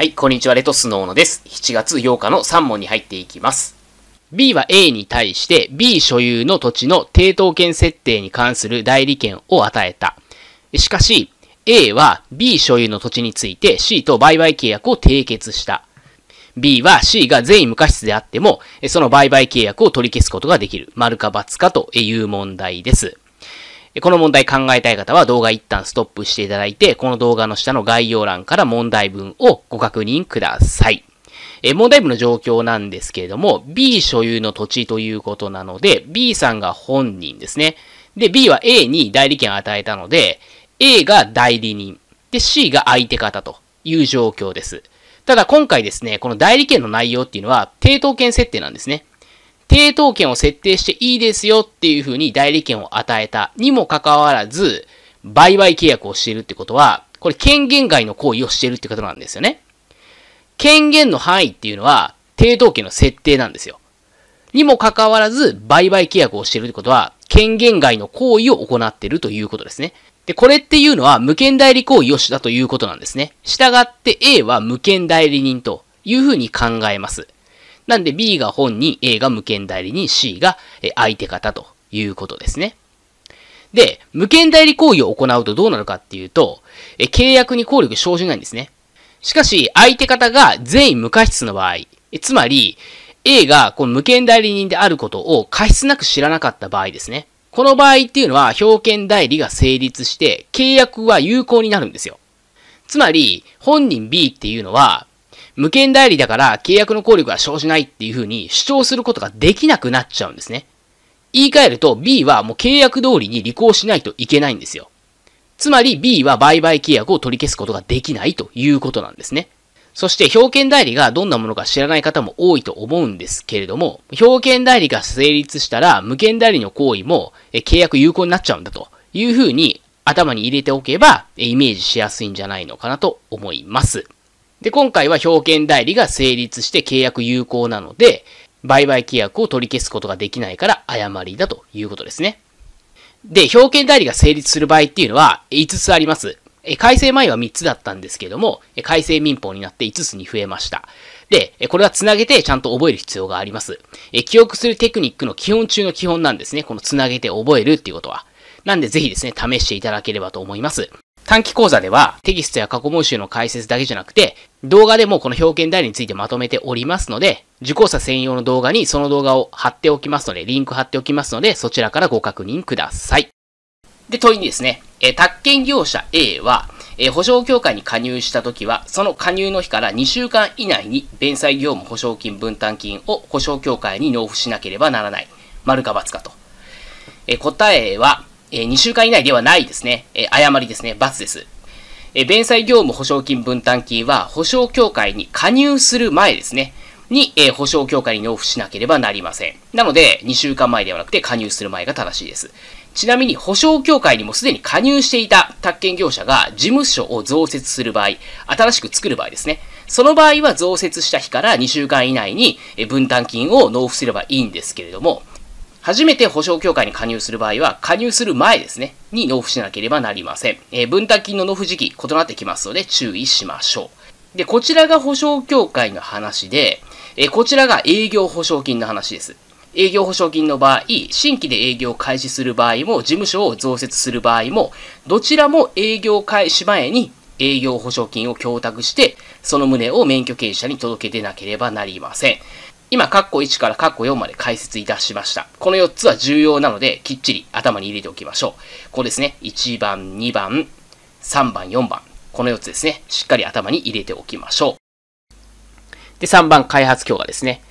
はい、こんにちは、レトスノーノです。7月8日の3問に入っていきます。B は A に対して B 所有の土地の抵当権設定に関する代理権を与えた。しかし、A は B 所有の土地について C と売買契約を締結した。B は C が全員無過失であっても、その売買契約を取り消すことができる。丸か×かという問題です。この問題考えたい方は動画一旦ストップしていただいて、この動画の下の概要欄から問題文をご確認ください。え問題文の状況なんですけれども、B 所有の土地ということなので、B さんが本人ですね。で、B は A に代理権を与えたので、A が代理人。で、C が相手方という状況です。ただ今回ですね、この代理権の内容っていうのは、抵当権設定なんですね。抵当権を設定していいですよっていうふうに代理権を与えたにもかかわらず、売買契約をしているってことは、これ権限外の行為をしているってことなんですよね。権限の範囲っていうのは、抵当権の設定なんですよ。にもかかわらず、売買契約をしているってことは、権限外の行為を行っているということですね。で、これっていうのは無権代理行為をしたということなんですね。従って A は無権代理人というふうに考えます。なんで B が本人、A が無権代理人、C が相手方ということですね。で、無権代理行為を行うとどうなるかっていうと、え契約に効力生じないんですね。しかし、相手方が全員無過失の場合、えつまり、A がこの無権代理人であることを過失なく知らなかった場合ですね。この場合っていうのは、表権代理が成立して、契約は有効になるんですよ。つまり、本人 B っていうのは、無権代理だから契約の効力は生じないっていうふうに主張することができなくなっちゃうんですね。言い換えると B はもう契約通りに履行しないといけないんですよ。つまり B は売買契約を取り消すことができないということなんですね。そして、表権代理がどんなものか知らない方も多いと思うんですけれども、表権代理が成立したら、無権代理の行為も契約有効になっちゃうんだというふうに頭に入れておけば、イメージしやすいんじゃないのかなと思います。で、今回は証券代理が成立して契約有効なので、売買契約を取り消すことができないから誤りだということですね。で、表券代理が成立する場合っていうのは5つあります。改正前は3つだったんですけども、改正民法になって5つに増えました。で、これはつなげてちゃんと覚える必要があります。記憶するテクニックの基本中の基本なんですね。このつなげて覚えるっていうことは。なんでぜひですね、試していただければと思います。短期講座ではテキストや過去問集の解説だけじゃなくて、動画でもこの表現代理についてまとめておりますので、受講者専用の動画にその動画を貼っておきますので、リンク貼っておきますので、そちらからご確認ください。で、問いにですね、え宅建業者 A は、え保証協会に加入したときは、その加入の日から2週間以内に、弁済業務保証金分担金を保証協会に納付しなければならない。丸か×かと。え答えは、え2週間以内ではないですね。え誤りですね。罰です。え弁済業務保証金分担金は、保証協会に加入する前ですね。に、え保証協会に納付しなければなりません。なので、2週間前ではなくて加入する前が正しいです。ちなみに、保証協会にもすでに加入していた宅建業者が事務所を増設する場合、新しく作る場合ですね。その場合は増設した日から2週間以内に分担金を納付すればいいんですけれども、初めて保証協会に加入する場合は、加入する前ですね、に納付しなければなりません。えー、分担金の納付時期、異なってきますので、注意しましょう。で、こちらが保証協会の話で、えー、こちらが営業保証金の話です。営業保証金の場合、新規で営業を開始する場合も、事務所を増設する場合も、どちらも営業開始前に営業保証金を供託して、その旨を免許権者に届けてなければなりません。今、カッコ1からカッコ4まで解説いたしました。この4つは重要なので、きっちり頭に入れておきましょう。ここですね。1番、2番、3番、4番。この4つですね。しっかり頭に入れておきましょう。で、3番、開発強化ですね。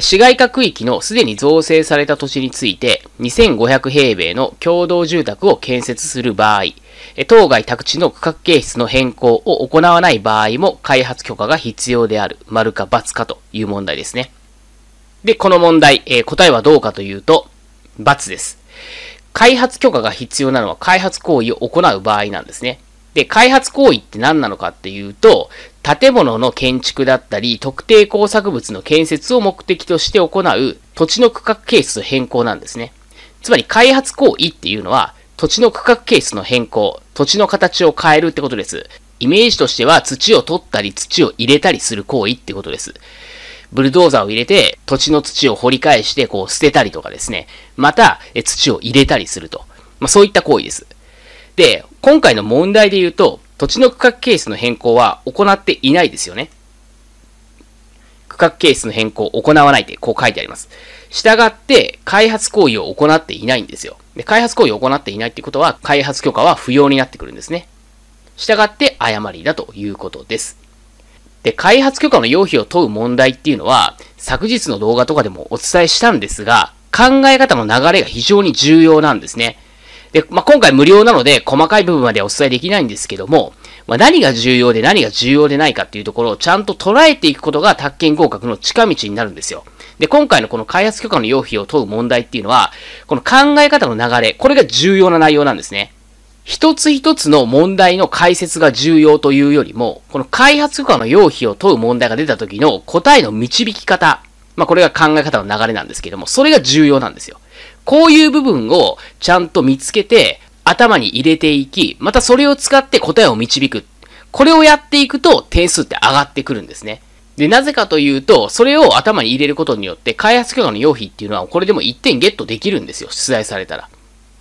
市街化区域のすでに造成された土地について、2500平米の共同住宅を建設する場合、当該宅地の区画形質の変更を行わない場合も開発許可が必要である、丸か×かという問題ですね。で、この問題、えー、答えはどうかというと、×です。開発許可が必要なのは開発行為を行う場合なんですね。で、開発行為って何なのかっていうと、建物の建築だったり、特定工作物の建設を目的として行う土地の区画形質の変更なんですね。つまり開発行為っていうのは、土地の区画形質の変更、土地の形を変えるってことです。イメージとしては土を取ったり土を入れたりする行為ってことです。ブルドーザーを入れて、土地の土を掘り返して、こう、捨てたりとかですね。また、え土を入れたりすると。まあ、そういった行為です。で、今回の問題で言うと、土地の区画ケースの変更は行っていないですよね。区画ケースの変更を行わないってこう書いてあります。従って、開発行為を行っていないんですよ。で、開発行為を行っていないってことは、開発許可は不要になってくるんですね。従って、誤りだということです。で、開発許可の要否を問う問題っていうのは、昨日の動画とかでもお伝えしたんですが、考え方の流れが非常に重要なんですね。で、まあ、今回無料なので、細かい部分まではお伝えできないんですけども、まあ、何が重要で何が重要でないかっていうところをちゃんと捉えていくことが宅建合格の近道になるんですよ。で、今回のこの開発許可の要否を問う問題っていうのは、この考え方の流れ、これが重要な内容なんですね。一つ一つの問題の解説が重要というよりも、この開発許可の要否を問う問題が出た時の答えの導き方、まあこれが考え方の流れなんですけども、それが重要なんですよ。こういう部分をちゃんと見つけて、頭に入れていき、またそれを使って答えを導く。これをやっていくと点数って上がってくるんですね。で、なぜかというと、それを頭に入れることによって、開発許可の要否っていうのは、これでも1点ゲットできるんですよ。出題されたら。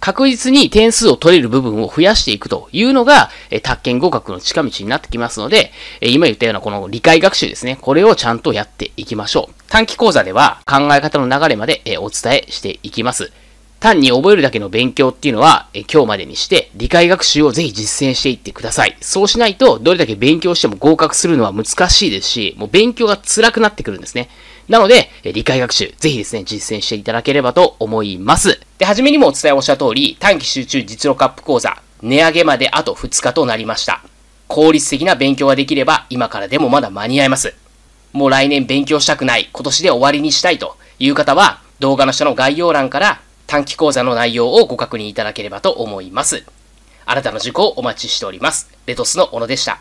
確実に点数を取れる部分を増やしていくというのが、え宅建合格の近道になってきますので、え今言ったようなこの理解学習ですね。これをちゃんとやっていきましょう。短期講座では考え方の流れまで、えお伝えしていきます。単に覚えるだけの勉強っていうのは、え今日までにして、理解学習をぜひ実践していってください。そうしないと、どれだけ勉強しても合格するのは難しいですし、もう勉強が辛くなってくるんですね。なので、え理解学習、ぜひですね、実践していただければと思います。で、初めにもお伝えをした通り、短期集中実力アップ講座、値上げまであと2日となりました。効率的な勉強ができれば、今からでもまだ間に合います。もう来年勉強したくない、今年で終わりにしたいという方は、動画の下の概要欄から短期講座の内容をご確認いただければと思います。あなたの受講をお待ちしております。レトスの小野でした。